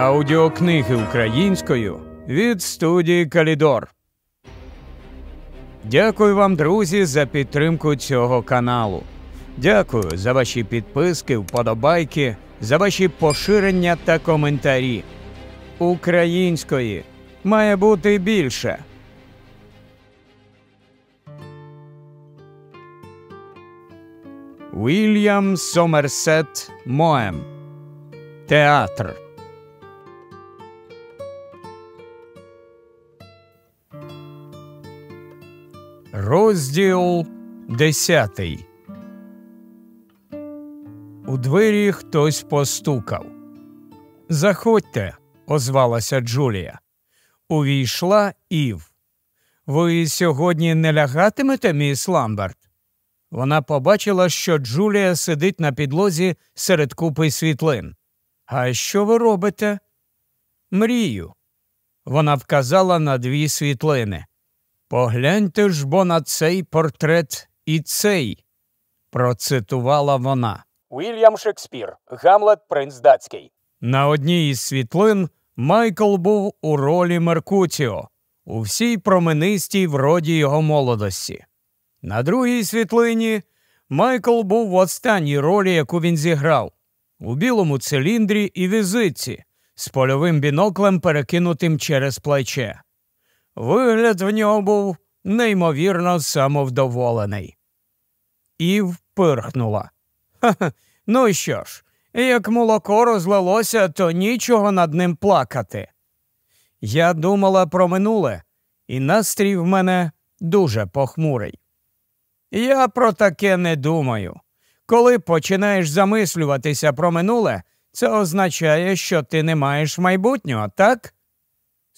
Аудіокниги українською від студії Калідор. Дякую вам, друзі, за підтримку цього каналу. Дякую за ваші підписки, вподобайки, за ваші поширення та коментарі. Української має бути більше. Вільям Сомерсет Моем Театр Розділ десятий. У двері хтось постукав. Заходьте, озвалася Джулія. Увійшла Ів. Ви сьогодні не лягатимете, міс Ламберт? Вона побачила, що Джулія сидить на підлозі серед купи світлин. А що ви робите? Мрію. Вона вказала на дві світлини. Погляньте ж бо на цей портрет і цей, процитувала вона. Уільям Шекспір, Гамлет Принц Дацький. На одній із світлин Майкл був у ролі Меркутіо, у всій променистій вроді його молодості. На другій світлині Майкл був в останній ролі, яку він зіграв, у білому циліндрі і візитці з польовим біноклем, перекинутим через плече. Вигляд в нього був неймовірно самовдоволений. і впирхнула. Ха, ха ну що ж, як молоко розлилося, то нічого над ним плакати. Я думала про минуле, і настрій в мене дуже похмурий. Я про таке не думаю. Коли починаєш замислюватися про минуле, це означає, що ти не маєш майбутнього, так?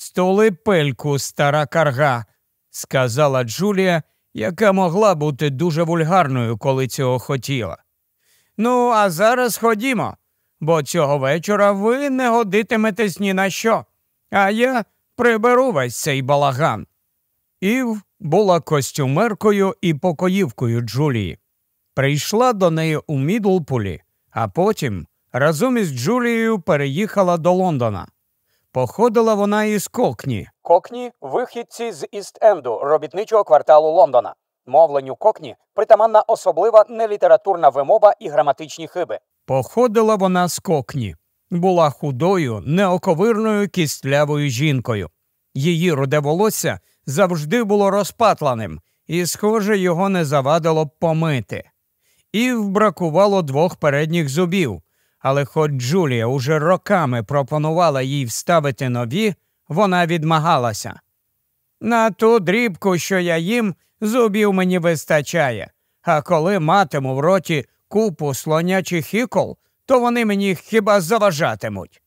Столипельку, стара карга, сказала Джулія, яка могла бути дуже вульгарною, коли цього хотіла. Ну, а зараз ходімо, бо цього вечора ви не годитиметесь ні на що, а я приберу весь цей балаган. Ів була костюмеркою і покоївкою Джулії. Прийшла до неї у Мідлпулі, а потім разом із Джулією переїхала до Лондона. Походила вона із Кокні. Кокні вихідці з Іст-Енду, робітничого кварталу Лондона. Мовленню Кокні притаманна особлива нелітературна вимова і граматичні хиби. Походила вона з Кокні, була худою, неоковирною кістлявою жінкою. Її руде волосся завжди було розпатланим, і, схоже, його не завадило помити. І вбракувало двох передніх зубів. Але хоч Джулія уже роками пропонувала їй вставити нові, вона відмагалася. На ту дрібку, що я їм, зубів мені вистачає, а коли матиму в роті купу слонячих ікол, то вони мені хіба заважатимуть.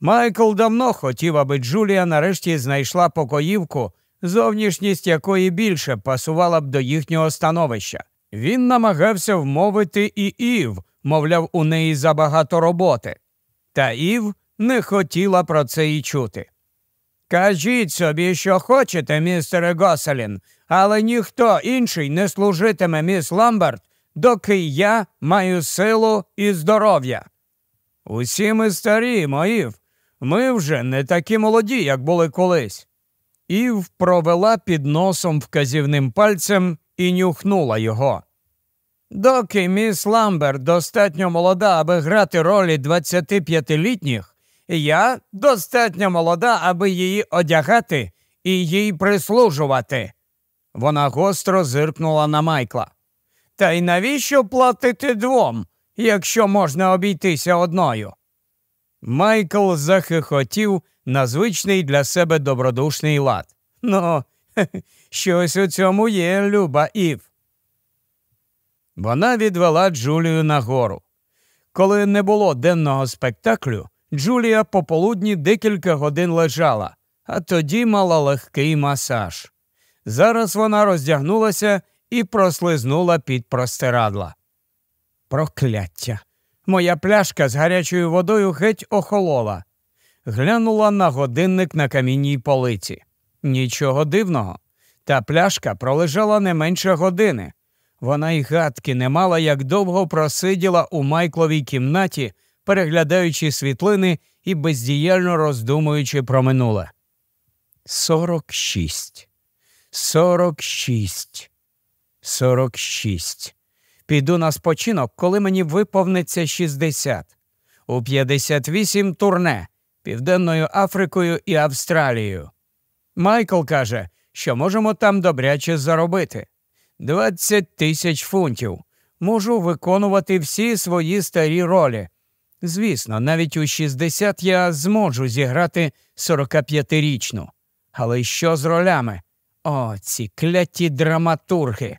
Майкл давно хотів, аби Джулія нарешті знайшла покоївку, зовнішність якої більше пасувала б до їхнього становища. Він намагався вмовити і Ів мовляв, у неї забагато роботи, та Ів не хотіла про це і чути. Кажіть собі, що хочете, містере Госелін, але ніхто інший не служитиме міс Ламберт, доки я маю силу і здоров'я. Усі ми старі, моїв, ми вже не такі молоді, як були колись. Ів провела під носом вказівним пальцем і нюхнула його. Доки міс Ламбер достатньо молода, аби грати ролі 25-літніх, я достатньо молода, аби її одягати і їй прислужувати. Вона гостро зиркнула на майкла. Та й навіщо платити двом, якщо можна обійтися одною? Майкл захихотів на звичний для себе добродушний лад. Ну, щось у цьому є, люба Ів. Вона відвела Джулію нагору. Коли не було денного спектаклю, Джулія пополудні декілька годин лежала, а тоді мала легкий масаж. Зараз вона роздягнулася і прослизнула під простирадла. Прокляття. Моя пляшка з гарячою водою геть охолола. Глянула на годинник на камінній полиці. Нічого дивного. Та пляшка пролежала не менше години. Вона й гадки не мала, як довго просиділа у майкловій кімнаті, переглядаючи світлини і бездіяльно роздумуючи про минуле. Сорок шість. Сорок шість. Сорок шість. Піду на спочинок, коли мені виповниться шістдесят. У п'ятдесят вісім турне Південною Африкою і Австралією. Майкл каже, що можемо там добряче заробити. Двадцять тисяч фунтів. Можу виконувати всі свої старі ролі. Звісно, навіть у 60 я зможу зіграти 45-річну. Але що з ролями? О, ці кляті драматурги.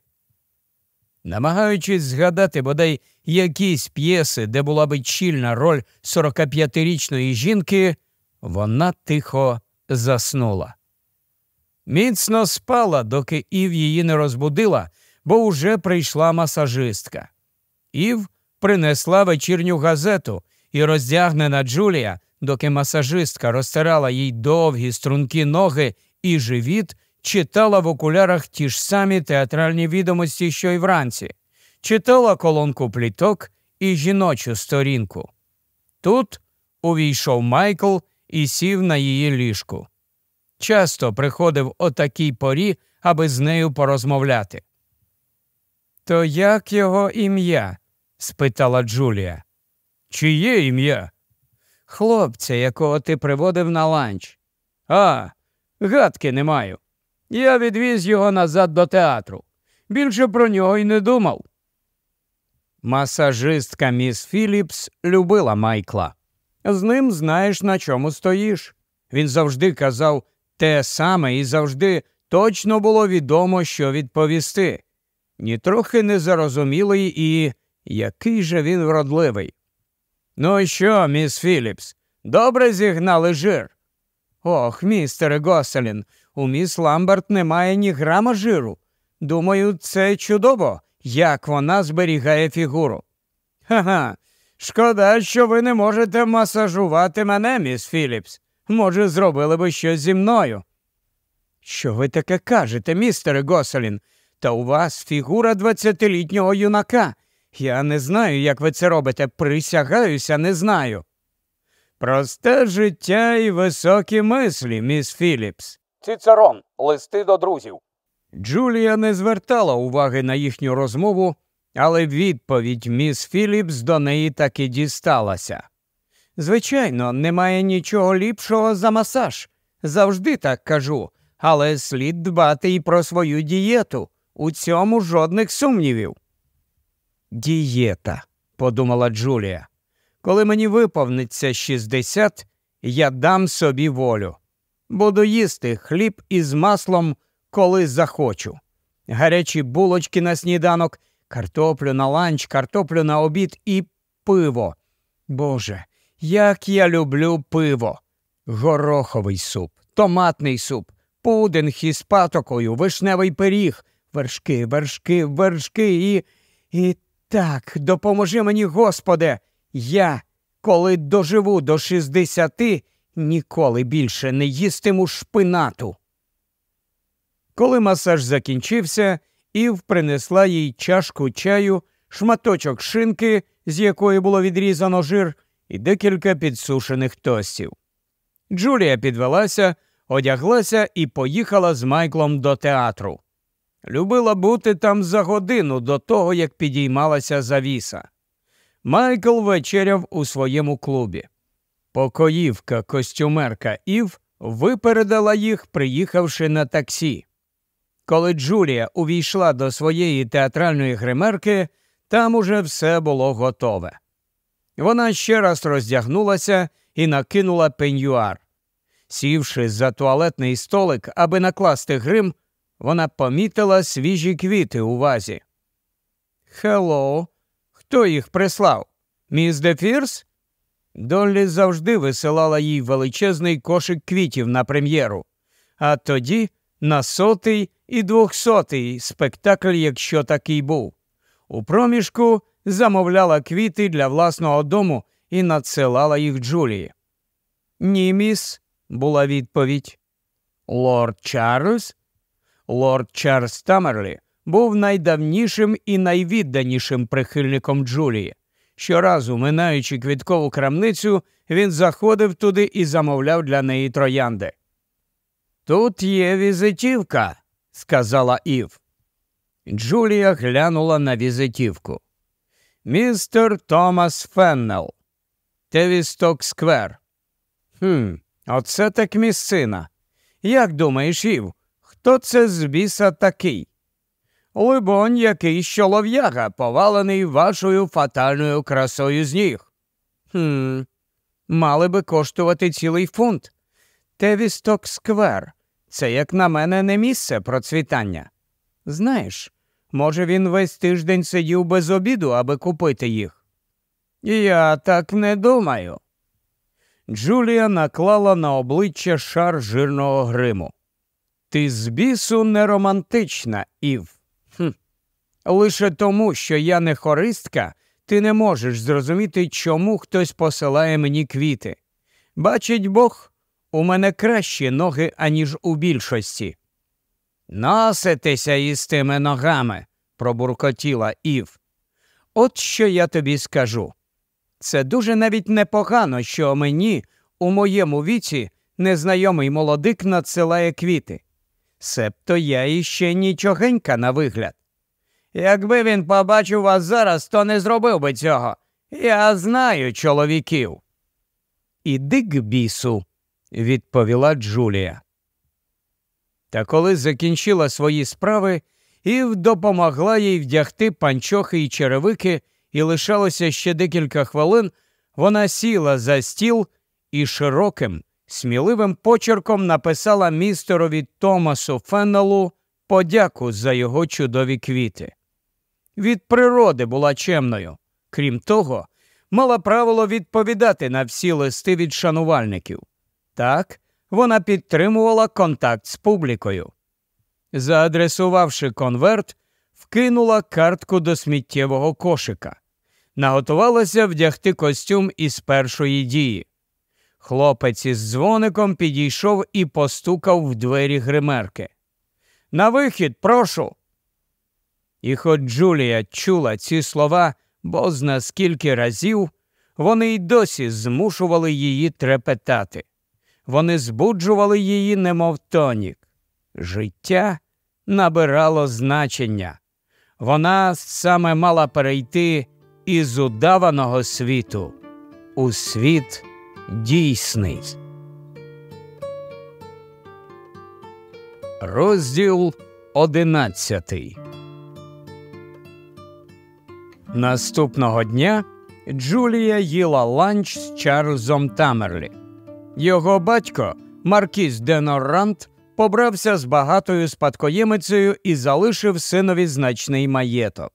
Намагаючись згадати бодай якісь п'єси, де була би чільна роль 45-річної жінки, вона тихо заснула. Міцно спала, доки Ів її не розбудила, бо уже прийшла масажистка. Ів принесла вечірню газету і роздягнена Джулія, доки масажистка розтирала їй довгі струнки ноги і живіт, читала в окулярах ті ж самі театральні відомості, що й вранці, читала колонку пліток і жіночу сторінку. Тут увійшов Майкл і сів на її ліжку часто приходив о такій порі, аби з нею порозмовляти. То як його ім'я? спитала Джулія. Чиє ім'я? Хлопця, якого ти приводив на ланч. А, гадки не маю. Я відвіз його назад до театру. Більше про нього й не думав. Масажистка міс Філіпс любила Майкла. З ним знаєш, на чому стоїш. Він завжди казав, те саме і завжди точно було відомо, що відповісти, нітрохи незарозумілий і який же він вродливий. Ну що, міс Філіпс, добре зігнали жир? Ох, містере Госелін, у міс Ламберт немає ні грама жиру. Думаю, це чудово, як вона зберігає фігуру. Ха-ха, шкода, що ви не можете масажувати мене, міс Філіпс. Може, зробили би щось зі мною. Що ви таке кажете, містере Госелін? Та у вас фігура двадцятилітнього юнака. Я не знаю, як ви це робите. Присягаюся, не знаю. Просте життя і високі мислі, міс Філіпс. Цицерон, листи до друзів. Джулія не звертала уваги на їхню розмову, але відповідь міс Філіпс до неї таки дісталася. Звичайно, немає нічого ліпшого за масаж. Завжди так кажу, але слід дбати і про свою дієту. У цьому жодних сумнівів. Дієта, подумала Джулія. Коли мені виповниться 60, я дам собі волю. Буду їсти хліб із маслом, коли захочу. Гарячі булочки на сніданок, картоплю на ланч, картоплю на обід і пиво. Боже, як я люблю пиво, гороховий суп, томатний суп, пудинг із патокою, вишневий пиріг, вершки, вершки, вершки і. І так, допоможи мені, Господе, я, коли доживу до шістдесяти, ніколи більше не їстиму шпинату. Коли масаж закінчився, Ів принесла їй чашку чаю, шматочок шинки, з якої було відрізано жир і декілька підсушених тостів. Джулія підвелася, одяглася і поїхала з Майклом до театру. Любила бути там за годину до того, як підіймалася завіса. Майкл вечеряв у своєму клубі. Покоївка костюмерка Ів випередила їх, приїхавши на таксі. Коли Джулія увійшла до своєї театральної гримерки, там уже все було готове. Вона ще раз роздягнулася і накинула пеньюар. Сівши за туалетний столик, аби накласти грим, вона помітила свіжі квіти у вазі. Хеллоу, хто їх прислав? Міс Дефірс? Доллі завжди висилала їй величезний кошик квітів на прем'єру, а тоді на сотий і двохсотий спектакль, якщо такий був. У проміжку замовляла квіти для власного дому і надсилала їх Джулії. Ні, міс, була відповідь. Лорд Чарльз? Лорд Чарльз Тамерлі був найдавнішим і найвідданішим прихильником Джулії. Щоразу, минаючи квіткову крамницю, він заходив туди і замовляв для неї троянди. Тут є візитівка, сказала Ів. Джулія глянула на візитівку. Містер Томас Феннел. Тевісток Сквер. Хм, оце так місцина. Як думаєш, Ів, хто це з біса такий? Либонь, якийсь чолов'яга, повалений вашою фатальною красою з ніг. Хм, мали би коштувати цілий фунт. Тевісток Сквер. Це, як на мене, не місце процвітання. Знаєш, Може, він весь тиждень сидів без обіду, аби купити їх? Я так не думаю. Джулія наклала на обличчя шар жирного гриму. Ти з бісу не романтична, Ів. Хм. Лише тому, що я не хористка, ти не можеш зрозуміти, чому хтось посилає мені квіти. Бачить Бог, у мене кращі ноги, аніж у більшості. Носитися із тими ногами, пробуркотіла Ів. От що я тобі скажу. Це дуже навіть непогано, що мені у моєму віці незнайомий молодик надсилає квіти. Себто я іще нічогенька на вигляд. Якби він побачив вас зараз, то не зробив би цього. Я знаю чоловіків. Іди к бісу, відповіла Джулія. Та коли закінчила свої справи, Ів допомогла їй вдягти панчохи і черевики, і лишалося ще декілька хвилин, вона сіла за стіл і широким, сміливим почерком написала містерові Томасу Феннелу подяку за його чудові квіти. Від природи була чемною. Крім того, мала правило відповідати на всі листи від шанувальників. Так, вона підтримувала контакт з публікою. Заадресувавши конверт, вкинула картку до сміттєвого кошика, наготувалася вдягти костюм із першої дії. Хлопець із дзвоником підійшов і постукав в двері гримерки. На вихід, прошу. І хоч Джулія чула ці слова бозна скільки разів, вони й досі змушували її трепетати. Вони збуджували її, немов тонік. Життя набирало значення. Вона саме мала перейти із удаваного світу у світ дійсний. Розділ одинадцятий. Наступного дня Джулія їла ланч з Чарльзом Тамерлі. Його батько, Маркіз Денорант, побрався з багатою спадкоємицею і залишив синові значний маєток.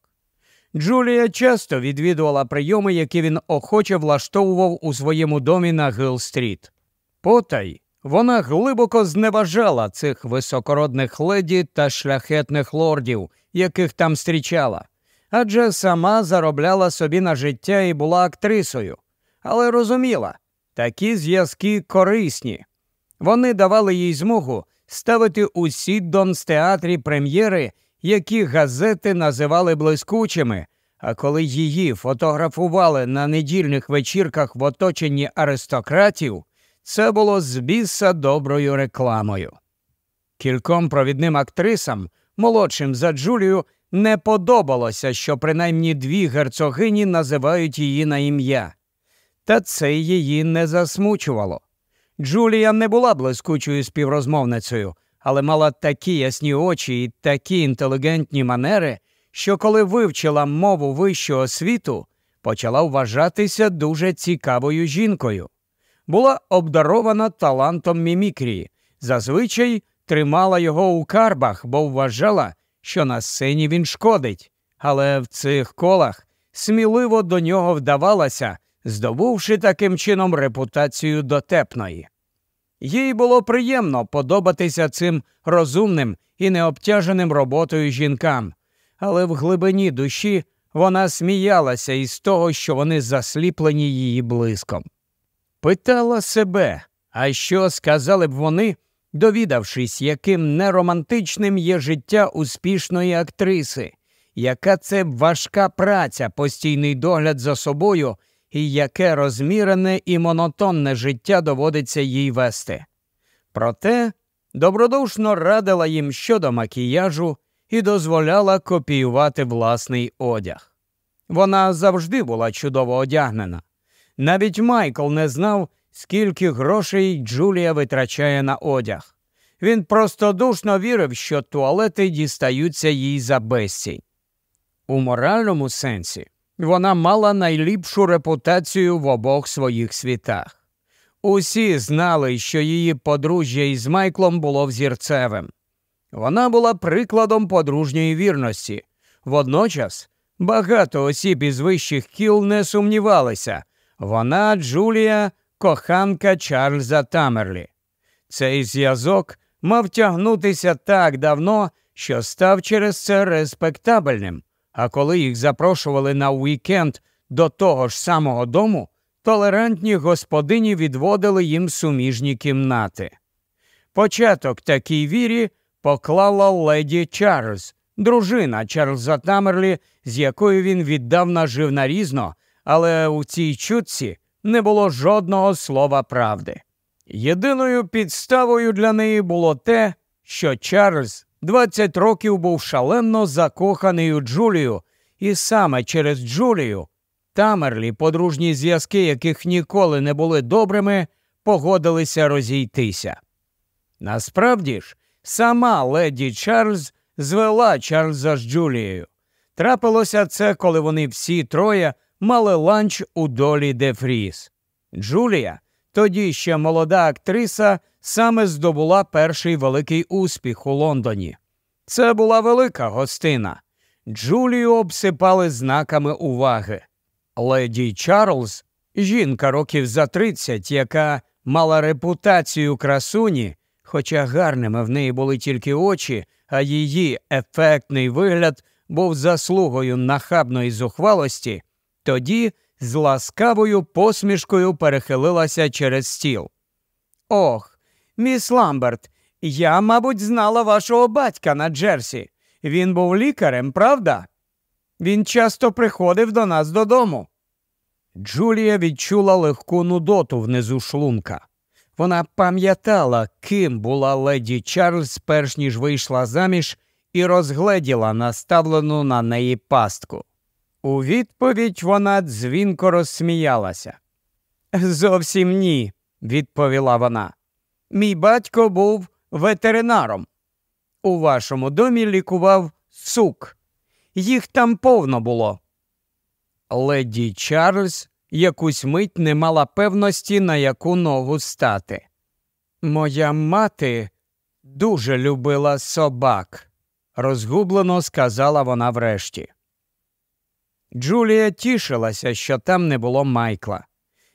Джулія часто відвідувала прийоми, які він охоче влаштовував у своєму домі на Гилл-стріт. Потай вона глибоко зневажала цих високородних леді та шляхетних лордів, яких там зустрічала, адже сама заробляла собі на життя і була актрисою, але розуміла. Такі зв'язки корисні. Вони давали їй змогу ставити усі донстеатрі прем'єри, які газети називали блискучими. А коли її фотографували на недільних вечірках в оточенні аристократів, це було з біса доброю рекламою. Кільком провідним актрисам, молодшим за Джулію, не подобалося, що принаймні дві герцогині називають її на ім'я. Та це її не засмучувало. Джулія не була блискучою співрозмовницею, але мала такі ясні очі і такі інтелігентні манери, що коли вивчила мову вищого світу, почала вважатися дуже цікавою жінкою. Була обдарована талантом мімікрії, зазвичай тримала його у карбах, бо вважала, що на сцені він шкодить. Але в цих колах сміливо до нього вдавалася здобувши таким чином репутацію дотепної. Їй було приємно подобатися цим розумним і необтяженим роботою жінкам, але в глибині душі вона сміялася із того, що вони засліплені її блиском. Питала себе, а що сказали б вони, довідавшись, яким неромантичним є життя успішної актриси, яка це важка праця, постійний догляд за собою і яке розмірене і монотонне життя доводиться їй вести. Проте добродушно радила їм щодо макіяжу і дозволяла копіювати власний одяг. Вона завжди була чудово одягнена. Навіть Майкл не знав, скільки грошей Джулія витрачає на одяг. Він простодушно вірив, що туалети дістаються їй за безцінь. У моральному сенсі вона мала найліпшу репутацію в обох своїх світах. Усі знали, що її подружжя із Майклом було взірцевим. Вона була прикладом подружньої вірності. Водночас багато осіб із вищих кіл не сумнівалися. Вона Джулія, коханка Чарльза Тамерлі. Цей зв'язок мав тягнутися так давно, що став через це респектабельним. А коли їх запрошували на уікенд до того ж самого дому, толерантні господині відводили їм суміжні кімнати. Початок такій вірі поклала леді Чарльз, дружина Чарльза Тамерлі, з якою він віддавна жив нарізно, але у цій чутці не було жодного слова правди. Єдиною підставою для неї було те, що Чарльз 20 років був шалено закоханий у Джулію, і саме через Джулію Тамерлі, подружні зв'язки, яких ніколи не були добрими, погодилися розійтися. Насправді ж, сама леді Чарльз звела Чарльза з Джулією. Трапилося це, коли вони всі троє мали ланч у долі де Фріс. Джулія, тоді ще молода актриса, саме здобула перший великий успіх у Лондоні. Це була велика гостина. Джулію обсипали знаками уваги. Леді Чарльз, жінка років за 30, яка мала репутацію красуні, хоча гарними в неї були тільки очі, а її ефектний вигляд був заслугою нахабної зухвалості, тоді з ласкавою посмішкою перехилилася через стіл. Ох, Міс Ламберт, я, мабуть, знала вашого батька на Джерсі. Він був лікарем, правда? Він часто приходив до нас додому. Джулія відчула легку нудоту внизу шлунка. Вона пам'ятала, ким була леді Чарльз, перш ніж вийшла заміж, і розгледіла наставлену на неї пастку. У відповідь вона дзвінко розсміялася. Зовсім ні, відповіла вона. Мій батько був ветеринаром. У вашому домі лікував сук. Їх там повно було. Леді Чарльз якусь мить не мала певності, на яку ногу стати. Моя мати дуже любила собак, розгублено сказала вона врешті. Джулія тішилася, що там не було майкла.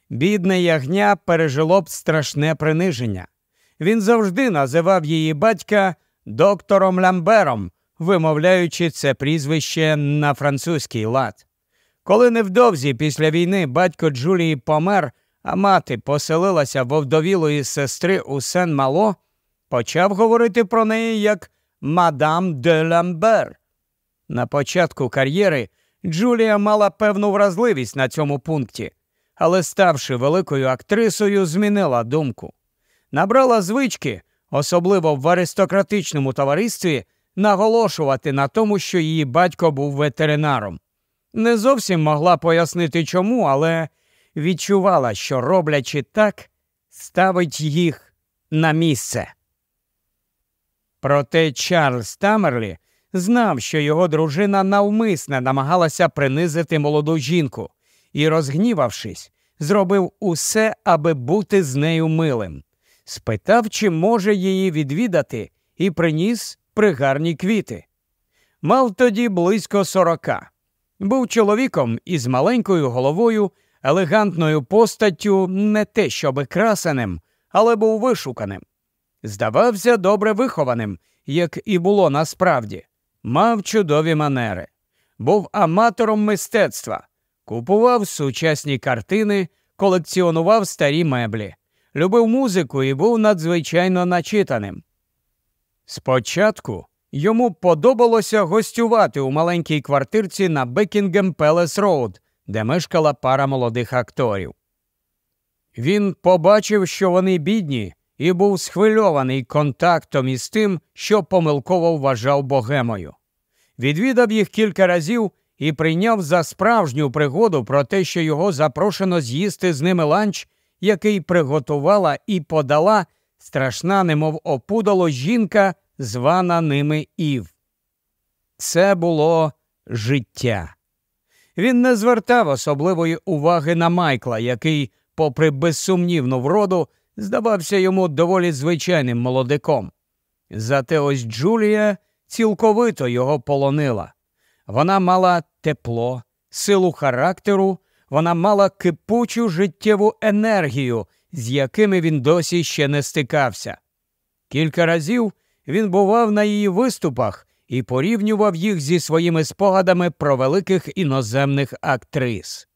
Бідне ягня пережило б страшне приниження. Він завжди називав її батька доктором Ламбером, вимовляючи це прізвище на французький лад. Коли невдовзі після війни батько Джулії помер, а мати поселилася в овдовілої сестри у Сен Мало, почав говорити про неї як мадам де Ламбер. На початку кар'єри Джулія мала певну вразливість на цьому пункті, але, ставши великою актрисою, змінила думку набрала звички, особливо в аристократичному товаристві, наголошувати на тому, що її батько був ветеринаром. Не зовсім могла пояснити чому, але відчувала, що, роблячи так, ставить їх на місце. Проте Чарльз Тамерлі знав, що його дружина навмисне намагалася принизити молоду жінку і, розгнівавшись, зробив усе, аби бути з нею милим спитав, чи може її відвідати, і приніс пригарні квіти. Мав тоді близько сорока. Був чоловіком із маленькою головою, елегантною постаттю, не те щоб красеним, але був вишуканим. Здавався добре вихованим, як і було насправді, мав чудові манери, був аматором мистецтва, купував сучасні картини, колекціонував старі меблі, любив музику і був надзвичайно начитаним. Спочатку йому подобалося гостювати у маленькій квартирці на Бекінгем Пелес Роуд, де мешкала пара молодих акторів. Він побачив, що вони бідні, і був схвильований контактом із тим, що помилково вважав богемою. Відвідав їх кілька разів і прийняв за справжню пригоду про те, що його запрошено з'їсти з ними ланч який приготувала і подала страшна, немов опудало жінка, звана ними Ів. Це було життя. Він не звертав особливої уваги на Майкла, який, попри безсумнівну вроду, здавався йому доволі звичайним молодиком. Зате ось Джулія цілковито його полонила. Вона мала тепло, силу характеру вона мала кипучу життєву енергію, з якими він досі ще не стикався. Кілька разів він бував на її виступах і порівнював їх зі своїми спогадами про великих іноземних актрис.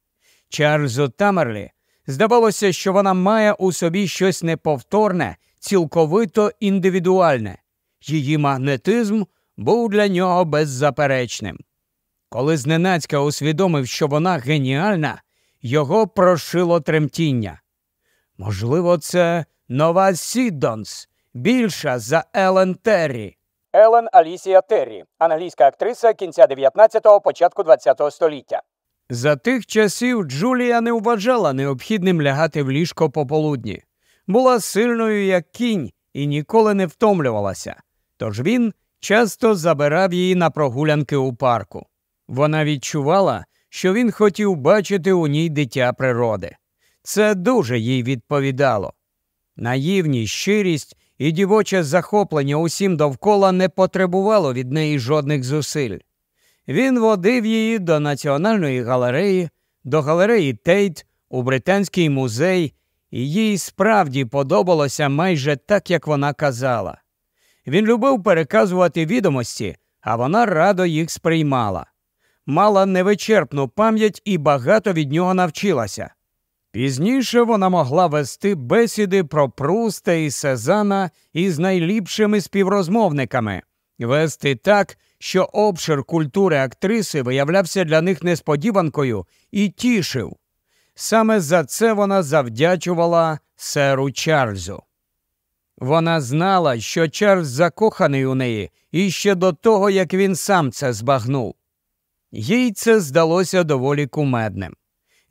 Чарльзу Тамерлі здавалося, що вона має у собі щось неповторне, цілковито індивідуальне. Її магнетизм був для нього беззаперечним. Коли зненацька усвідомив, що вона геніальна, його прошило тремтіння. Можливо, це нова Сіддонс, більша за Елен Террі. Елен Алісія Террі, англійська актриса кінця 19-го, початку 20-го століття. За тих часів Джулія не вважала необхідним лягати в ліжко пополудні. Була сильною, як кінь, і ніколи не втомлювалася. Тож він часто забирав її на прогулянки у парку. Вона відчувала, що він хотів бачити у ній дитя природи. Це дуже їй відповідало. Наївність, щирість і дівоче захоплення усім довкола не потребувало від неї жодних зусиль. Він водив її до Національної галереї, до галереї Тейт, у Британський музей, і їй справді подобалося майже так, як вона казала. Він любив переказувати відомості, а вона радо їх сприймала мала невичерпну пам'ять і багато від нього навчилася. Пізніше вона могла вести бесіди про Пруста і Сезана із найліпшими співрозмовниками, вести так, що обшир культури актриси виявлявся для них несподіванкою і тішив. Саме за це вона завдячувала серу Чарльзу. Вона знала, що Чарльз закоханий у неї іще до того, як він сам це збагнув. Їй це здалося доволі кумедним.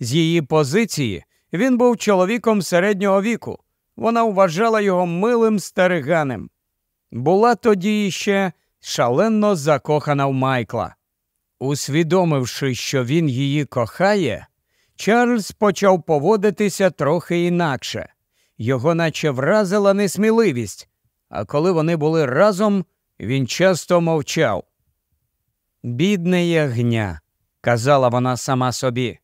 З її позиції він був чоловіком середнього віку. Вона вважала його милим стариганем. Була тоді ще шалено закохана в Майкла. Усвідомивши, що він її кохає, Чарльз почав поводитися трохи інакше. Його наче вразила несміливість, а коли вони були разом, він часто мовчав. Бідне ягня, казала вона сама собі.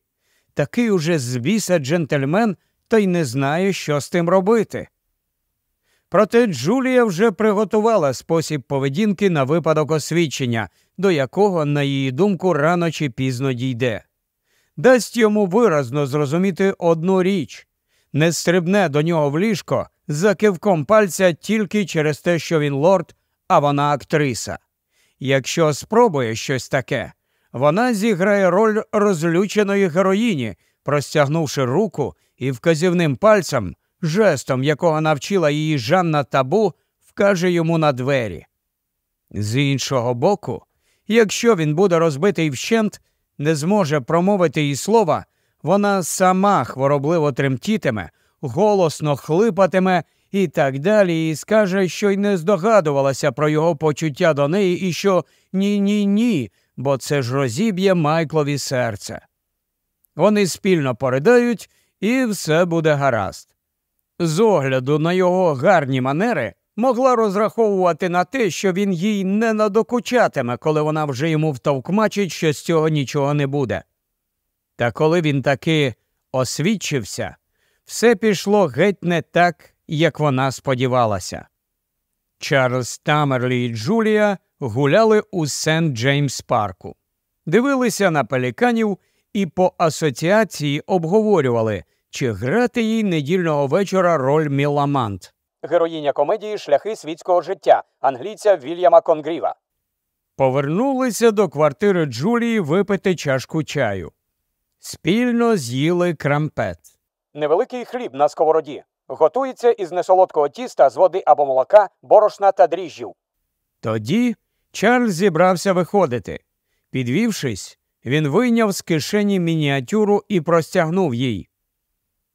Такий уже звіса джентльмен, та й не знає, що з тим робити. Проте Джулія вже приготувала спосіб поведінки на випадок освідчення, до якого, на її думку, рано чи пізно дійде. Дасть йому виразно зрозуміти одну річ не стрибне до нього в ліжко за кивком пальця тільки через те, що він лорд, а вона актриса. Якщо спробує щось таке, вона зіграє роль розлюченої героїні, простягнувши руку і вказівним пальцем, жестом якого навчила її Жанна табу, вкаже йому на двері. З іншого боку, якщо він буде розбитий вщент, не зможе промовити їй слова, вона сама хворобливо тремтітиме, голосно хлипатиме і так далі, і скаже, що й не здогадувалася про його почуття до неї, і що ні, ні, ні, бо це ж розіб'є Майклові серце. Вони спільно поридають, і все буде гаразд. З огляду на його гарні манери могла розраховувати на те, що він їй не надокучатиме, коли вона вже йому втовкмачить, що з цього нічого не буде. Та коли він таки освідчився, все пішло геть не так, як вона сподівалася. Чарльз Тамерлі і Джулія гуляли у Сент Джеймс Парку, дивилися на пеліканів і по асоціації обговорювали, чи грати їй недільного вечора роль Міламант, героїня комедії Шляхи світського життя англійця Вільяма Конгріва. Повернулися до квартири Джулії випити чашку чаю. Спільно з'їли крампет. Невеликий хліб на сковороді. Готується із несолодкого тіста з води або молока, борошна та дріжджів. Тоді Чарльз зібрався виходити. Підвівшись, він вийняв з кишені мініатюру і простягнув їй.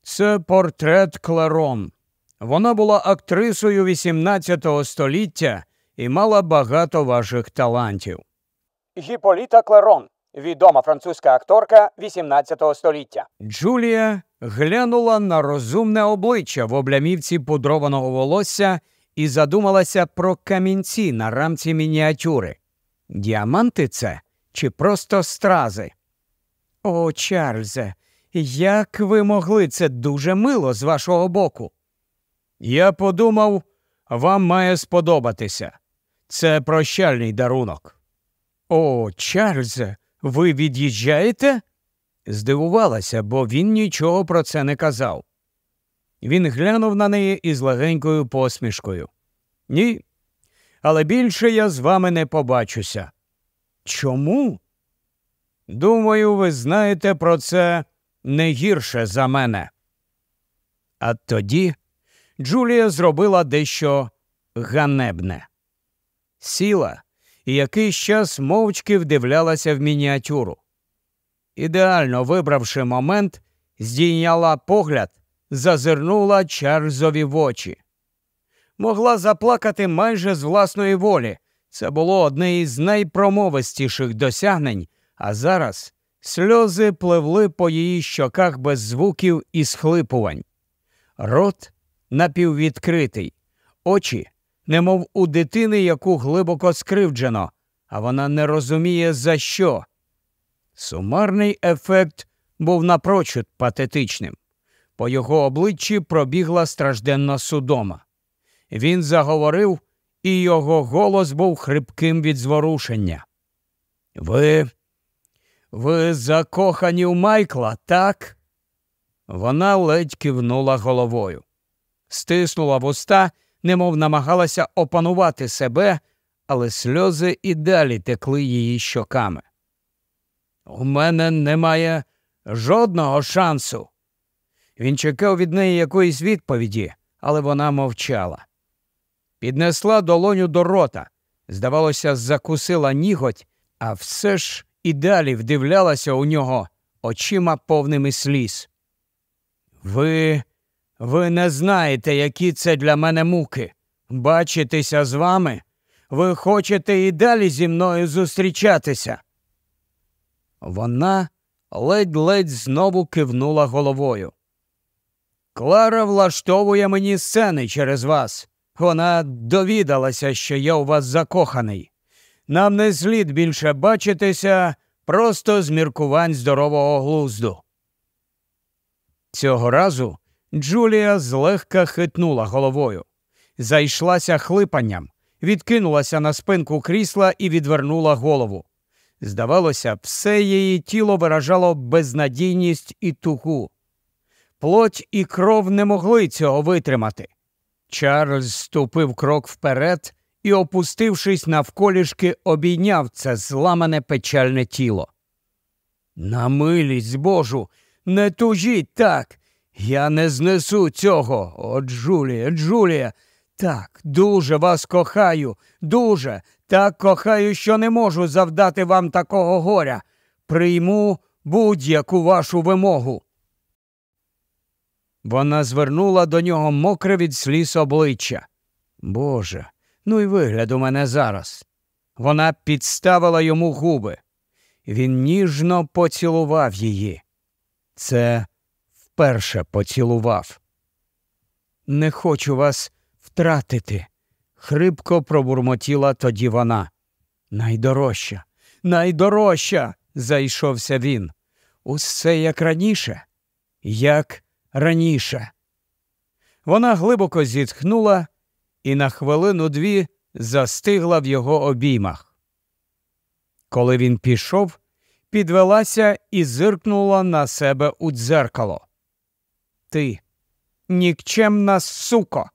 Це портрет Кларон. Вона була актрисою XVIII століття і мала багато ваших талантів. Гіполіта Кларон відома французька акторка 18 століття. Джулія глянула на розумне обличчя в облямівці пудрованого волосся і задумалася про камінці на рамці мініатюри. Діаманти це чи просто стрази? О, Чарльзе, як ви могли це дуже мило з вашого боку? Я подумав, вам має сподобатися. Це прощальний дарунок. О, Чарльзе, ви від'їжджаєте? Здивувалася, бо він нічого про це не казав. Він глянув на неї із легенькою посмішкою. Ні, але більше я з вами не побачуся. Чому? Думаю, ви знаєте про це не гірше за мене. А тоді Джулія зробила дещо ганебне. Сіла і якийсь час мовчки вдивлялася в мініатюру. Ідеально вибравши момент, здійняла погляд, зазирнула Чарльзові в очі. Могла заплакати майже з власної волі. Це було одне із найпромовистіших досягнень, а зараз сльози пливли по її щоках без звуків і схлипувань. Рот напіввідкритий, очі немов у дитини, яку глибоко скривджено, а вона не розуміє за що. Сумарний ефект був напрочуд патетичним. По його обличчі пробігла стражденна судома. Він заговорив, і його голос був хрипким від зворушення. Ви. Ви закохані в Майкла, так? Вона ледь кивнула головою, стиснула вуста немов намагалася опанувати себе, але сльози і далі текли її щоками. У мене немає жодного шансу. Він чекав від неї якоїсь відповіді, але вона мовчала. Піднесла долоню до рота, здавалося, закусила ніготь, а все ж і далі вдивлялася у нього очима повними сліз. Ви ви не знаєте, які це для мене муки. Бачитися з вами. Ви хочете і далі зі мною зустрічатися. Вона ледь-ледь знову кивнула головою. Клара влаштовує мені сцени через вас. Вона довідалася, що я у вас закоханий. Нам не слід більше бачитися, просто з міркувань здорового глузду. Цього разу Джулія злегка хитнула головою, зайшлася хлипанням, відкинулася на спинку крісла і відвернула голову. Здавалося, все її тіло виражало безнадійність і тугу. Плоть і кров не могли цього витримати. Чарльз ступив крок вперед і, опустившись навколішки, обійняв це зламане печальне тіло. На милість Божу, не тужіть так, я не знесу цього. О, Джулія, Джулія. Так, дуже вас кохаю, дуже, так кохаю, що не можу завдати вам такого горя. Прийму будь-яку вашу вимогу. Вона звернула до нього мокре від сліз обличчя. Боже, ну й вигляд у мене зараз. Вона підставила йому губи. Він ніжно поцілував її. Це вперше поцілував. Не хочу вас втратити, хрипко пробурмотіла тоді вона. Найдорожча, найдорожча, зайшовся він. Усе як раніше, як раніше. Вона глибоко зітхнула і на хвилину дві застигла в його обіймах. Коли він пішов, підвелася і зиркнула на себе у дзеркало ти, нікчемна суко,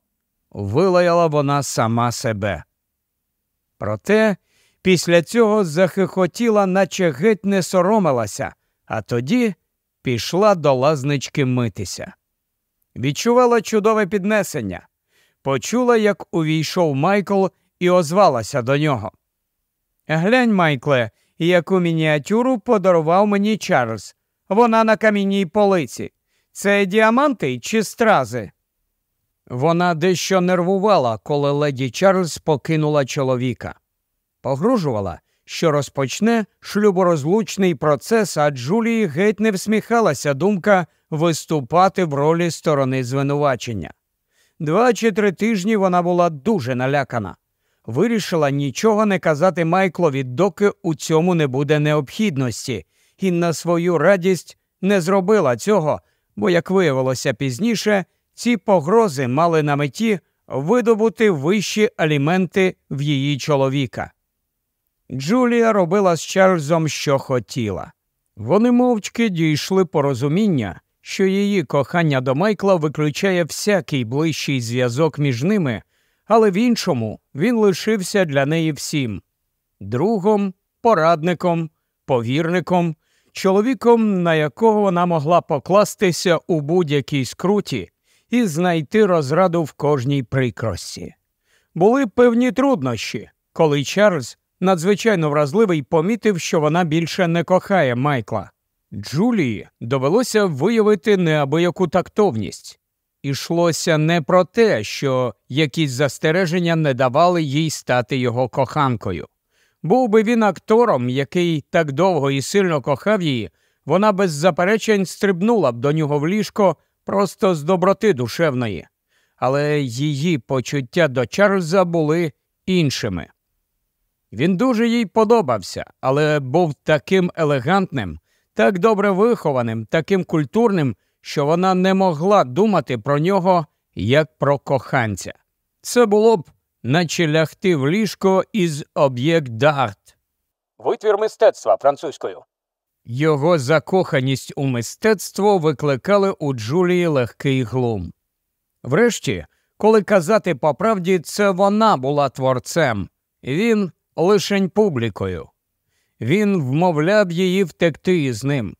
вилаяла вона сама себе. Проте після цього захихотіла, наче геть не соромилася, а тоді пішла до лазнички митися. Відчувала чудове піднесення, почула, як увійшов Майкл і озвалася до нього. Глянь, Майкле, яку мініатюру подарував мені Чарльз. Вона на камінній полиці. Це діаманти чи стрази? Вона дещо нервувала, коли леді Чарльз покинула чоловіка. Погружувала, що розпочне шлюборозлучний процес, а Джулії геть не всміхалася думка виступати в ролі сторони звинувачення. Два чи три тижні вона була дуже налякана. Вирішила нічого не казати Майклові, доки у цьому не буде необхідності, і на свою радість не зробила цього, бо, як виявилося пізніше, ці погрози мали на меті видобути вищі аліменти в її чоловіка. Джулія робила з Чарльзом, що хотіла. Вони мовчки дійшли порозуміння, що її кохання до Майкла виключає всякий ближчий зв'язок між ними, але в іншому він лишився для неї всім другом, порадником, повірником чоловіком, на якого вона могла покластися у будь-якій скруті і знайти розраду в кожній прикрості. Були певні труднощі, коли Чарльз, надзвичайно вразливий, помітив, що вона більше не кохає Майкла. Джулії довелося виявити неабияку тактовність. Ішлося не про те, що якісь застереження не давали їй стати його коханкою. Був би він актором, який так довго і сильно кохав її, вона без заперечень стрибнула б до нього в ліжко просто з доброти душевної, але її почуття до Чарльза були іншими. Він дуже їй подобався, але був таким елегантним, так добре вихованим, таким культурним, що вона не могла думати про нього як про коханця. Це було б наче лягти в ліжко із об'єкт Дарт. Витвір мистецтва французькою. Його закоханість у мистецтво викликали у Джулії легкий глум. Врешті, коли казати по правді, це вона була творцем, він лишень публікою. Він вмовляв її втекти із ним.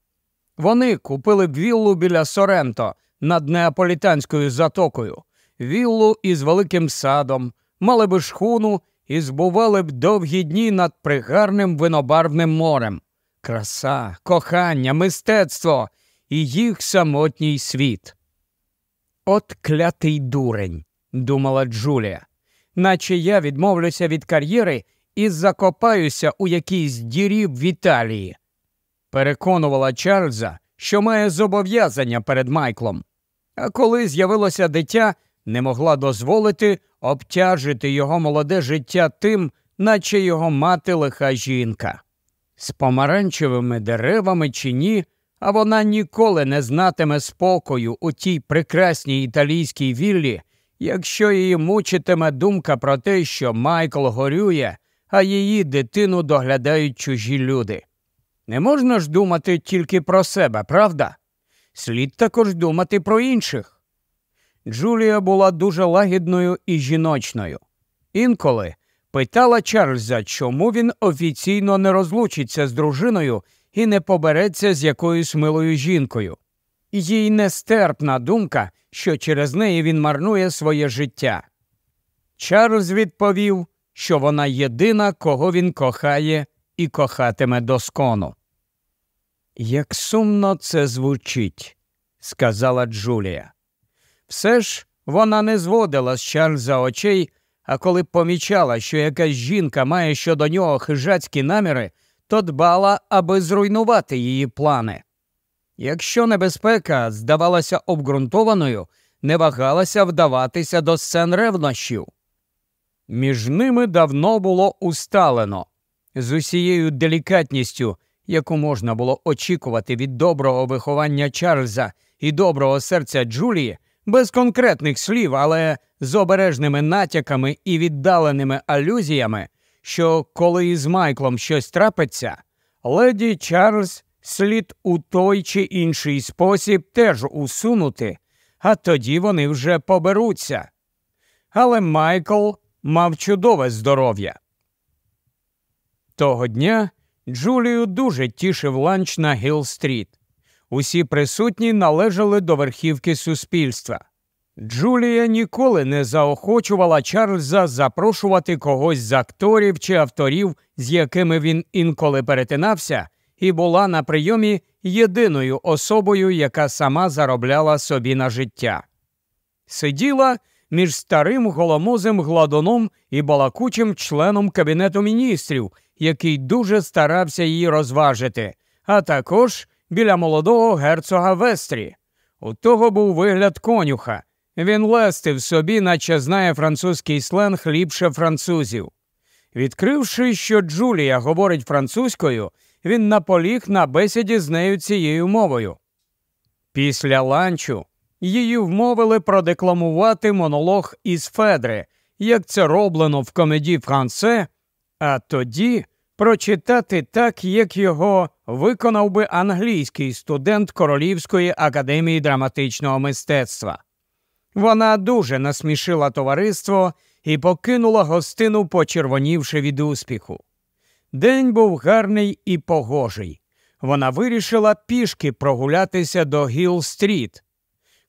Вони купили б віллу біля Соренто над неаполітанською затокою, віллу із великим садом, мали б шхуну і збували б довгі дні над пригарним винобарвним морем. Краса, кохання, мистецтво і їх самотній світ. От клятий дурень, думала Джулія, наче я відмовлюся від кар'єри і закопаюся у якійсь дірі в Італії. Переконувала Чарльза, що має зобов'язання перед Майклом. А коли з'явилося дитя, не могла дозволити, обтяжити його молоде життя тим, наче його мати лиха жінка. З помаранчевими деревами чи ні, а вона ніколи не знатиме спокою у тій прекрасній італійській віллі, якщо її мучитиме думка про те, що Майкл горює, а її дитину доглядають чужі люди. Не можна ж думати тільки про себе, правда? Слід також думати про інших. Джулія була дуже лагідною і жіночною. Інколи питала Чарльза, чому він офіційно не розлучиться з дружиною і не побереться з якоюсь милою жінкою. Їй нестерпна думка, що через неї він марнує своє життя. Чарльз відповів, що вона єдина, кого він кохає і кохатиме доскону. Як сумно це звучить, сказала Джулія. Все ж вона не зводила з Чарльза очей, а коли помічала, що якась жінка має щодо нього хижацькі наміри, то дбала, аби зруйнувати її плани. Якщо небезпека здавалася обґрунтованою, не вагалася вдаватися до сцен ревнощів. Між ними давно було усталено з усією делікатністю, яку можна було очікувати від доброго виховання Чарльза і доброго серця Джулії, без конкретних слів, але з обережними натяками і віддаленими алюзіями, що коли із Майклом щось трапиться, леді Чарльз слід у той чи інший спосіб теж усунути, а тоді вони вже поберуться. Але Майкл мав чудове здоров'я. Того дня Джулію дуже тішив ланч на Гіл-стріт. Усі присутні належали до верхівки суспільства. Джулія ніколи не заохочувала Чарльза запрошувати когось з акторів чи авторів, з якими він інколи перетинався, і була на прийомі єдиною особою, яка сама заробляла собі на життя. Сиділа між старим голомозим гладоном і балакучим членом кабінету міністрів, який дуже старався її розважити, а також біля молодого герцога Вестрі. У того був вигляд конюха. Він лестив собі, наче знає французький сленг ліпше французів. Відкривши, що Джулія говорить французькою, він наполіг на бесіді з нею цією мовою. Після ланчу її вмовили продекламувати монолог із Федри, як це роблено в комеді Франсе, а тоді прочитати так, як його виконав би англійський студент Королівської академії драматичного мистецтва. Вона дуже насмішила товариство і покинула гостину, почервонівши від успіху. День був гарний і погожий. Вона вирішила пішки прогулятися до гілл стріт.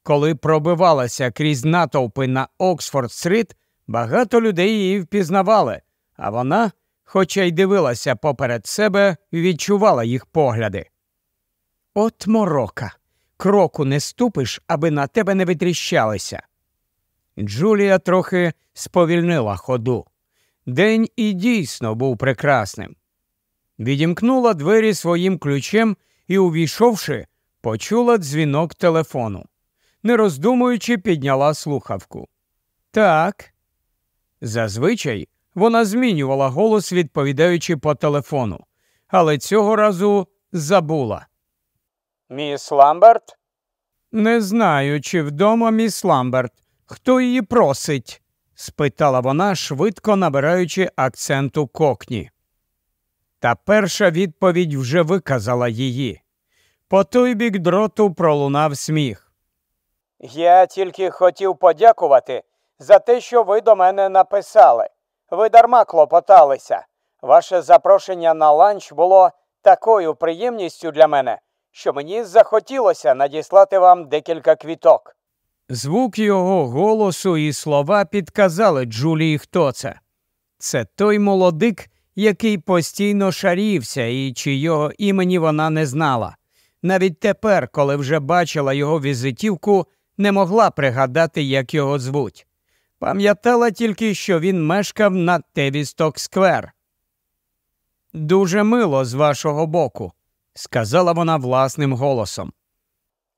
Коли пробивалася крізь натовпи на Оксфорд-стріт, багато людей її впізнавали, а вона хоча й дивилася поперед себе, відчувала їх погляди. От морока. Кроку не ступиш, аби на тебе не витріщалися. Джулія трохи сповільнила ходу. День і дійсно був прекрасним. Відімкнула двері своїм ключем і, увійшовши, почула дзвінок телефону. Не роздумуючи, підняла слухавку. Так. Зазвичай вона змінювала голос, відповідаючи по телефону, але цього разу забула. Міс Ламберт? Не знаю, чи вдома міс Ламберт. Хто її просить? спитала вона, швидко набираючи акценту кокні. Та перша відповідь вже виказала її. По той бік дроту пролунав сміх. Я тільки хотів подякувати за те, що ви до мене написали. Ви дарма клопоталися. Ваше запрошення на ланч було такою приємністю для мене, що мені захотілося надіслати вам декілька квіток. Звук його голосу і слова підказали Джулії, хто це. Це той молодик, який постійно шарівся і чийого імені вона не знала. Навіть тепер, коли вже бачила його візитівку, не могла пригадати, як його звуть. Пам'ятала тільки, що він мешкав на Тевісток Сквер. Дуже мило з вашого боку, сказала вона власним голосом.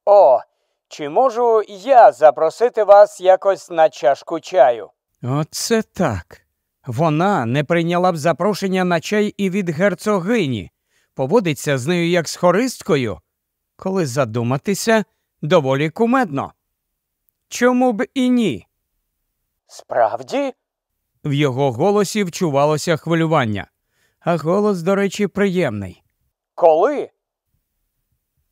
О, чи можу я запросити вас якось на чашку чаю? Оце так. Вона не прийняла б запрошення на чай і від герцогині, поводиться з нею як з хористкою, коли задуматися доволі кумедно. Чому б і ні? Справді? В його голосі вчувалося хвилювання, а голос, до речі, приємний. Коли?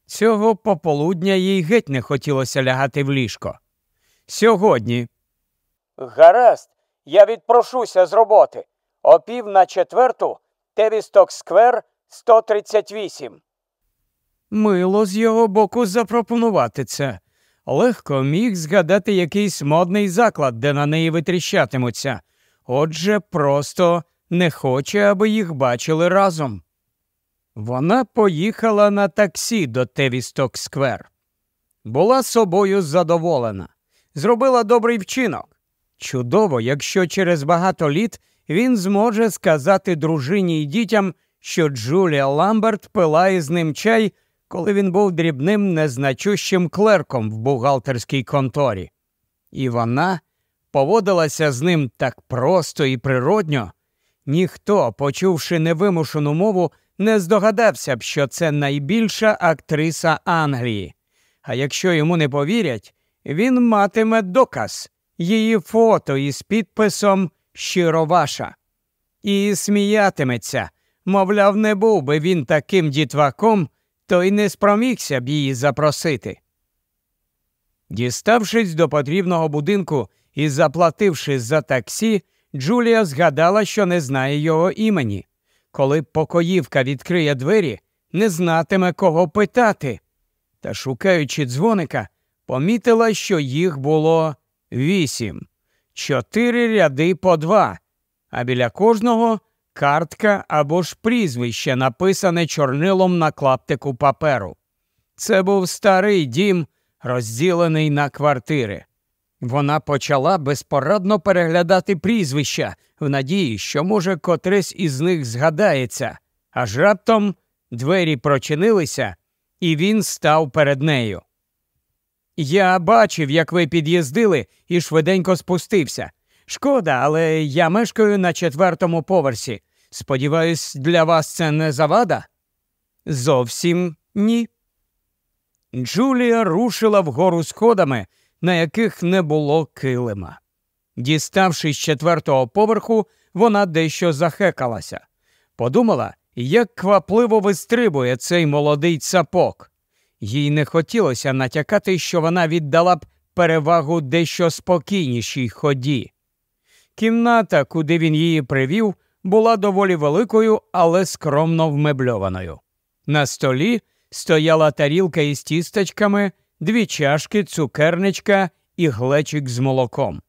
Цього пополудня їй геть не хотілося лягати в ліжко. Сьогодні. Гаразд, я відпрошуся з роботи. О пів на четверту Тевісток Сквер 138. Мило з його боку запропонувати це легко міг згадати якийсь модний заклад, де на неї витріщатимуться, отже, просто не хоче, аби їх бачили разом. Вона поїхала на таксі до Тевісток Сквер. Була собою задоволена, зробила добрий вчинок. Чудово, якщо через багато літ він зможе сказати дружині і дітям, що Джулія Ламберт пила із ним чай коли він був дрібним незначущим клерком в бухгалтерській конторі. І вона поводилася з ним так просто і природньо, ніхто, почувши невимушену мову, не здогадався б, що це найбільша актриса Англії. А якщо йому не повірять, він матиме доказ її фото із підписом щиро ваша. І сміятиметься, мовляв, не був би він таким дітваком, то й не спромігся б її запросити. Діставшись до потрібного будинку і заплативши за таксі, Джулія згадала, що не знає його імені. Коли покоївка відкриє двері, не знатиме кого питати. Та, шукаючи дзвоника, помітила, що їх було вісім, чотири ряди по два, а біля кожного картка або ж прізвище, написане чорнилом на клаптику паперу. Це був старий дім, розділений на квартири. Вона почала безпорадно переглядати прізвища в надії, що, може, котресь із них згадається, аж раптом двері прочинилися, і він став перед нею. Я бачив, як ви під'їздили, і швиденько спустився. Шкода, але я мешкаю на четвертому поверсі. Сподіваюсь, для вас це не завада? Зовсім ні. Джулія рушила вгору сходами, на яких не було килима. Діставшись четвертого поверху, вона дещо захекалася. Подумала, як квапливо вистрибує цей молодий цапок. Їй не хотілося натякати, що вона віддала б перевагу дещо спокійнішій ході. Кімната, куди він її привів, була доволі великою, але скромно вмебльованою. На столі стояла тарілка із тістечками, дві чашки, цукерничка і глечик з молоком.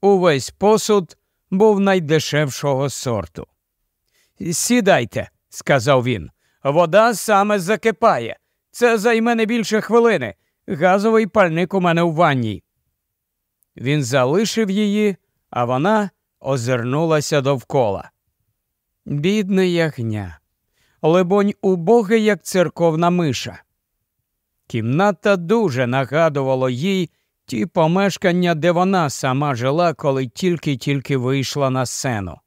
Увесь посуд був найдешевшого сорту. Сідайте, сказав він, вода саме закипає. Це займе не більше хвилини. Газовий пальник у мене у ванні. Він залишив її а вона озирнулася довкола. Бідне ягня, либонь, убоге, як церковна миша. Кімната дуже нагадувала їй ті помешкання, де вона сама жила, коли тільки-тільки вийшла на сцену.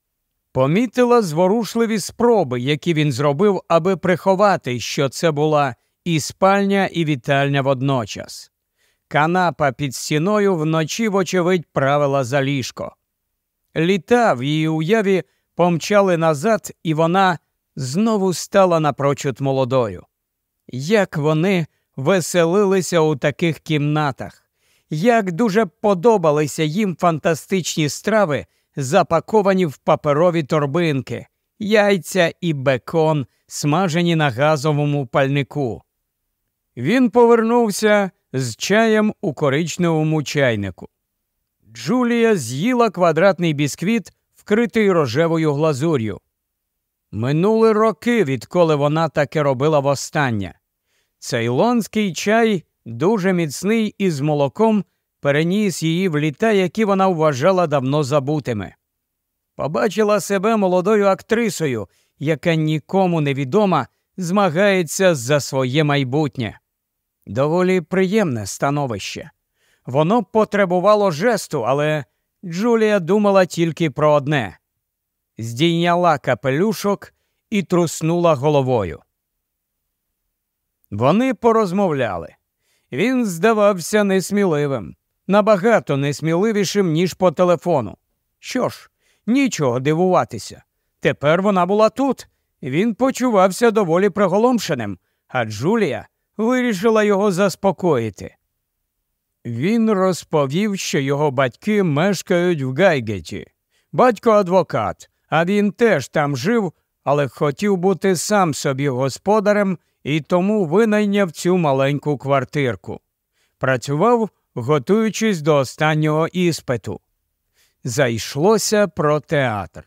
Помітила зворушливі спроби, які він зробив, аби приховати, що це була і спальня, і вітальня водночас. Канапа під стіною вночі, вочевидь, правила за ліжко. Літа в її уяві помчали назад, і вона знову стала напрочуд молодою. Як вони веселилися у таких кімнатах, як дуже подобалися їм фантастичні страви, запаковані в паперові торбинки, яйця і бекон, смажені на газовому пальнику. Він повернувся з чаєм у коричневому чайнику. Джулія з'їла квадратний бісквіт, вкритий рожевою глазур'ю. Минули роки, відколи вона таке робила востаннє. Цейлонський чай, дуже міцний і з молоком, переніс її в літа, які вона вважала давно забутими. Побачила себе молодою актрисою, яка нікому не відома, змагається за своє майбутнє доволі приємне становище. Воно потребувало жесту, але Джулія думала тільки про одне здійняла капелюшок і труснула головою. Вони порозмовляли. Він здавався несміливим, набагато несміливішим, ніж по телефону. Що ж, нічого дивуватися. Тепер вона була тут. Він почувався доволі приголомшеним, а Джулія вирішила його заспокоїти. Він розповів, що його батьки мешкають в Гайгеті. Батько адвокат, а він теж там жив, але хотів бути сам собі господарем і тому винайняв цю маленьку квартирку. Працював, готуючись до останнього іспиту. Зайшлося про театр.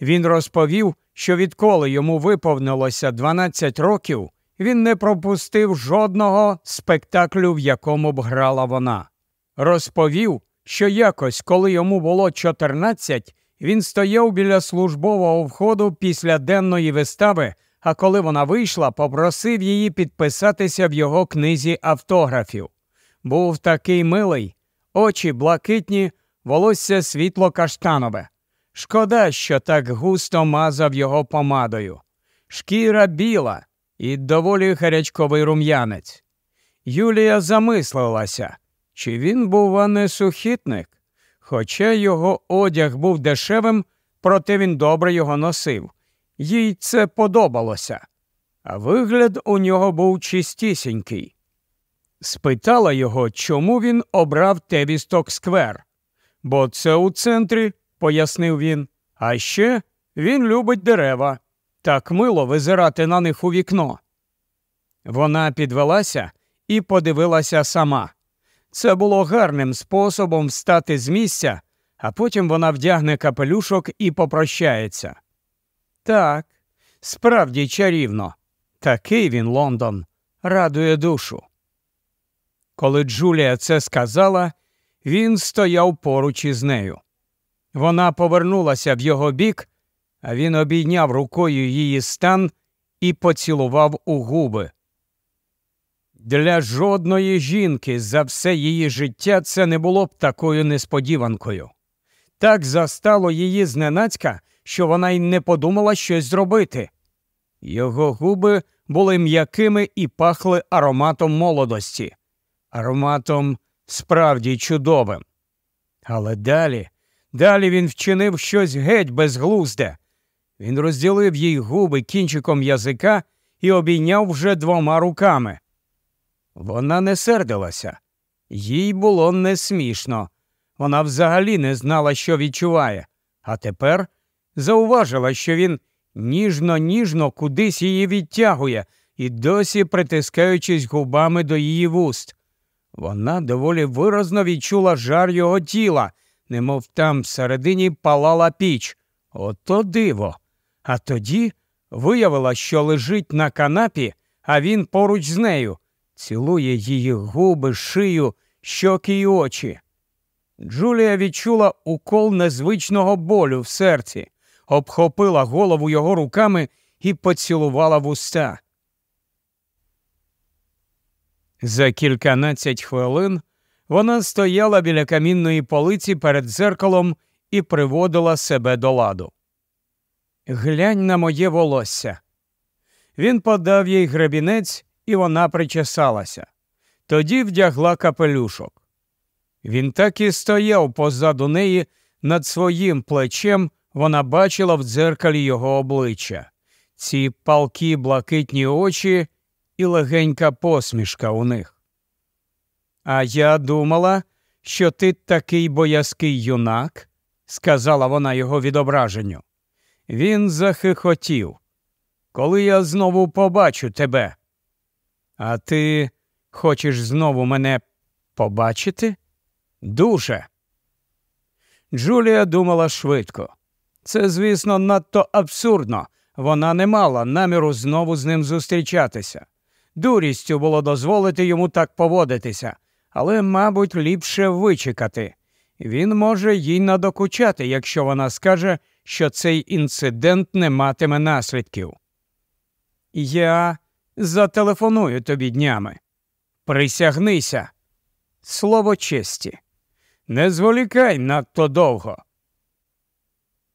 Він розповів, що відколи йому виповнилося 12 років, він не пропустив жодного спектаклю, в якому б грала вона. Розповів, що якось, коли йому було 14, він стояв біля службового входу після денної вистави, а коли вона вийшла, попросив її підписатися в його книзі автографів. Був такий милий, очі блакитні, волосся світло каштанове. Шкода, що так густо мазав його помадою. Шкіра біла, і доволі гарячковий рум'янець. Юлія замислилася, чи він був сухітник, Хоча його одяг був дешевим, проте він добре його носив. Їй це подобалося, а вигляд у нього був чистісінький. Спитала його, чому він обрав Тевісток Сквер, бо це у центрі, пояснив він, а ще він любить дерева так мило визирати на них у вікно. Вона підвелася і подивилася сама. Це було гарним способом встати з місця, а потім вона вдягне капелюшок і попрощається. Так, справді чарівно. Такий він, Лондон, радує душу. Коли Джулія це сказала, він стояв поруч із нею. Вона повернулася в його бік, а Він обійняв рукою її стан і поцілував у губи. Для жодної жінки за все її життя це не було б такою несподіванкою. Так застало її зненацька, що вона й не подумала щось зробити. Його губи були м'якими і пахли ароматом молодості, ароматом справді чудовим. Але далі, далі він вчинив щось геть безглузде, він розділив їй губи кінчиком язика і обійняв вже двома руками. Вона не сердилася, їй було не смішно. Вона взагалі не знала, що відчуває, а тепер зауважила, що він ніжно ніжно кудись її відтягує і досі притискаючись губами до її вуст. Вона доволі виразно відчула жар його тіла, немов там всередині палала піч. Ото диво. А тоді виявила, що лежить на канапі, а він поруч з нею, цілує її губи, шию, щоки й очі. Джулія відчула укол незвичного болю в серці, обхопила голову його руками і поцілувала вуста. За кільканадцять хвилин вона стояла біля камінної полиці перед зеркалом і приводила себе до ладу. Глянь на моє волосся. Він подав їй гребінець, і вона причесалася. Тоді вдягла капелюшок. Він так і стояв позаду неї, над своїм плечем вона бачила в дзеркалі його обличчя, ці палкі блакитні очі і легенька посмішка у них. А я думала, що ти такий боязкий юнак, сказала вона його відображенню. Він захихотів. Коли я знову побачу тебе. А ти хочеш знову мене побачити? Дуже. Джулія думала швидко. Це, звісно, надто абсурдно. Вона не мала наміру знову з ним зустрічатися. Дурістю було дозволити йому так поводитися, але, мабуть, ліпше вичекати. Він може їй надокучати, якщо вона скаже, що цей інцидент не матиме наслідків. Я зателефоную тобі днями. Присягнися. Слово честі. Не зволікай надто довго.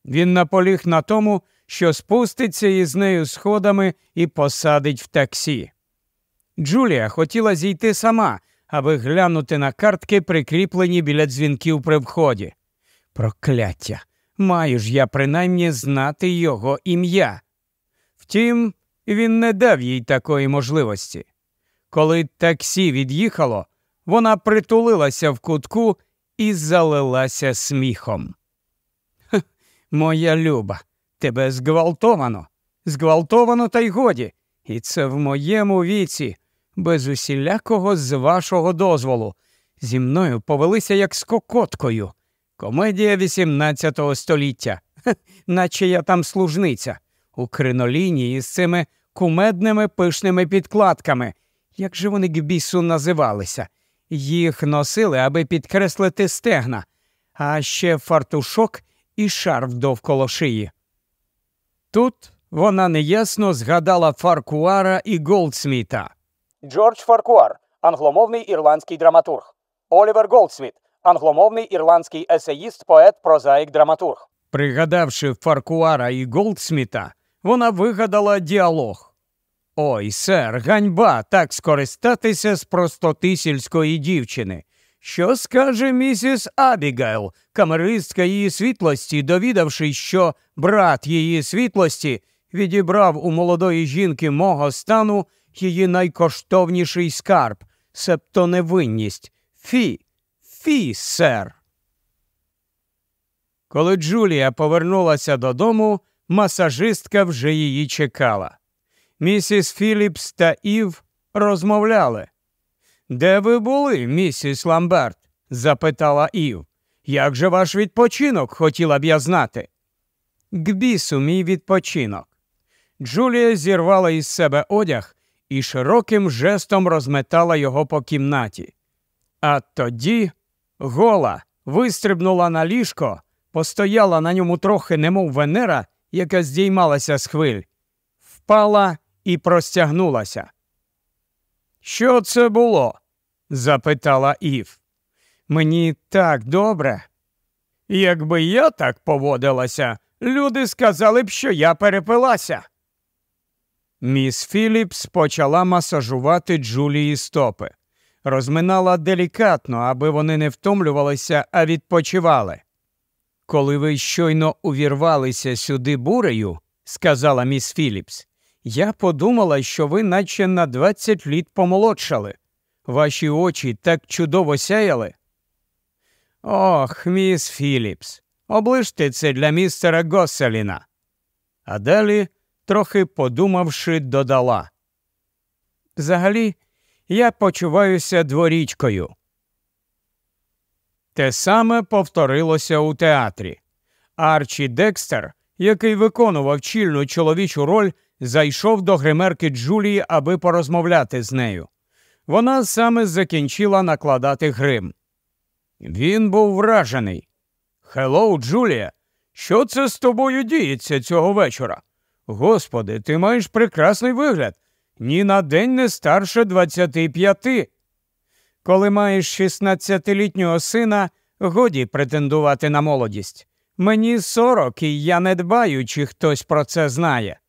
Він наполіг на тому, що спуститься із нею сходами і посадить в таксі. Джулія хотіла зійти сама, аби глянути на картки, прикріплені біля дзвінків при вході. Прокляття. Маю ж я принаймні знати його ім'я. Втім, він не дав їй такої можливості. Коли таксі від'їхало, вона притулилася в кутку і залилася сміхом. Моя люба, тебе зґвалтовано, зґвалтовано, та й годі, і це в моєму віці, без усілякого з вашого дозволу. Зі мною повелися як з кокоткою. Комедія XVIII століття, Хех, наче я там служниця, у криноліні із цими кумедними пишними підкладками. Як же вони к бісу називалися? Їх носили, аби підкреслити стегна, а ще фартушок і шарф довкола шиї. Тут вона неясно згадала Фаркуара і Голдсміта. Джордж Фаркуар, англомовний ірландський драматург. Олівер Голдсміт, англомовний ірландський есеїст, поет, прозаїк, драматург. Пригадавши Фаркуара і Голдсміта, вона вигадала діалог. Ой, сер, ганьба так скористатися з простоти сільської дівчини. Що скаже місіс Абігайл, камеристка її світлості, довідавшись, що брат її світлості відібрав у молодої жінки мого стану її найкоштовніший скарб, себто невинність. Фі, Фі, сер. Коли Джулія повернулася додому, масажистка вже її чекала. Місіс Філіпс та Ів розмовляли. Де ви були, місіс Ламберт? запитала Ів. Як же ваш відпочинок хотіла б я знати? «К бісу мій відпочинок. Джулія зірвала із себе одяг і широким жестом розметала його по кімнаті. А тоді Гола вистрибнула на ліжко, постояла на ньому трохи, немов венера, яка здіймалася з хвиль, впала і простягнулася. Що це було? запитала Ів. Мені так добре. Якби я так поводилася, люди сказали б, що я перепилася. Міс Філіпс почала масажувати Джулії стопи розминала делікатно, аби вони не втомлювалися, а відпочивали. Коли ви щойно увірвалися сюди бурею, сказала міс Філіпс, я подумала, що ви наче на 20 літ помолодшали. Ваші очі так чудово сяяли. Ох, міс Філіпс, Облиште це для містера Госселіна. А далі, трохи подумавши, додала. Взагалі, я почуваюся дворічкою. Те саме повторилося у театрі. Арчі Декстер, який виконував чільну чоловічу роль, зайшов до гримерки Джулії, аби порозмовляти з нею. Вона саме закінчила накладати грим. Він був вражений. Хеллоу, Джулія, що це з тобою діється цього вечора? Господи, ти маєш прекрасний вигляд ні на день не старше 25. Коли маєш 16-літнього сина, годі претендувати на молодість. Мені 40, і я не дбаю, чи хтось про це знає.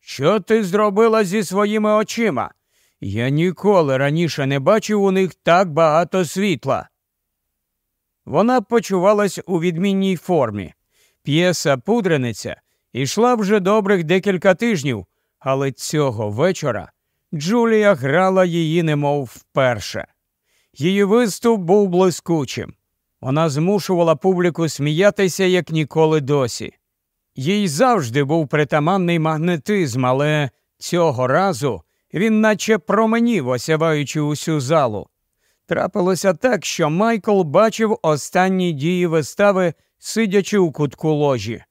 Що ти зробила зі своїми очима? Я ніколи раніше не бачив у них так багато світла. Вона почувалась у відмінній формі. П'єса пудрениця йшла вже добрих декілька тижнів, але цього вечора Джулія грала її немов вперше. Її виступ був блискучим. Вона змушувала публіку сміятися як ніколи досі. Їй завжди був притаманний магнетизм, але цього разу він наче променів, осяваючи усю залу. Трапилося так, що Майкл бачив останні дії вистави, сидячи у кутку ложі.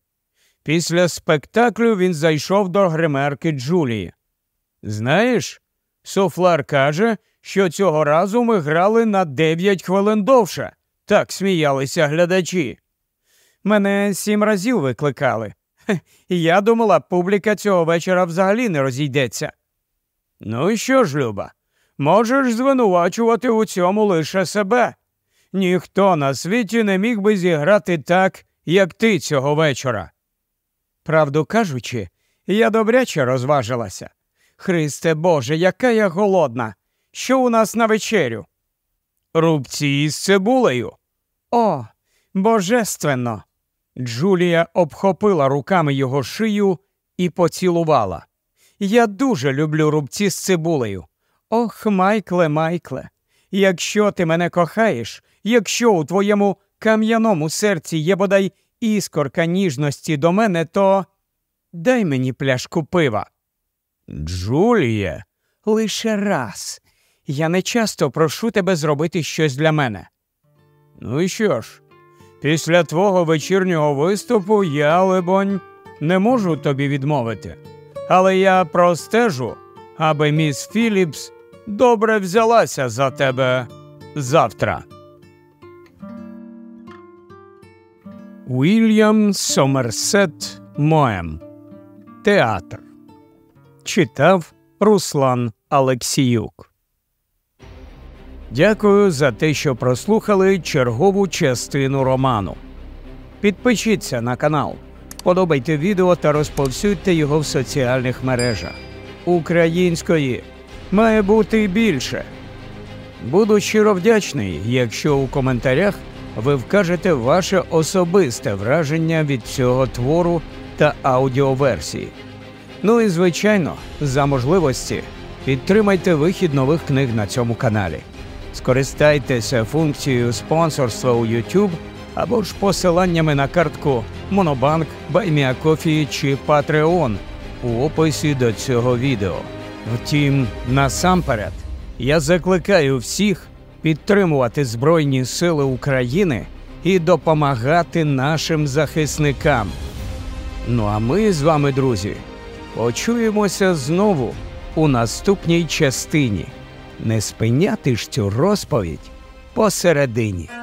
Після спектаклю він зайшов до гримерки Джулії. Знаєш, Софлар каже, що цього разу ми грали на дев'ять хвилин довше, так сміялися глядачі. Мене сім разів викликали. Хех, я думала, публіка цього вечора взагалі не розійдеться. Ну що ж, Люба, можеш звинувачувати у цьому лише себе. Ніхто на світі не міг би зіграти так, як ти цього вечора. Правду кажучи, я добряче розважилася. Христе Боже, яка я голодна! Що у нас на вечерю? Рубці із цибулею. О, божественно! Джулія обхопила руками його шию і поцілувала. Я дуже люблю рубці з цибулею. Ох, майкле, майкле, якщо ти мене кохаєш, якщо у твоєму кам'яному серці є бодай іскорка ніжності до мене, то дай мені пляшку пива. Джуліє, лише раз. Я не часто прошу тебе зробити щось для мене. Ну і що ж, після твого вечірнього виступу я, либонь, не можу тобі відмовити, але я простежу, аби міс Філіпс добре взялася за тебе завтра. Уільям Сомерсет Моем. Театр Читав Руслан Алексіюк. Дякую за те, що прослухали чергову частину роману. Підпишіться на канал, подобайте відео та розповсюдьте його в соціальних мережах. Української має бути більше. Буду щиро вдячний, якщо у коментарях ви вкажете ваше особисте враження від цього твору та аудіоверсії. Ну і звичайно, за можливості підтримайте вихід нових книг на цьому каналі. Скористайтеся функцією спонсорства у YouTube або ж посиланнями на картку Monobank, Байміакофії чи Patreon у описі до цього відео. Втім, насамперед я закликаю всіх підтримувати Збройні Сили України і допомагати нашим захисникам. Ну а ми з вами, друзі, почуємося знову у наступній частині. Не спиняти ж цю розповідь посередині.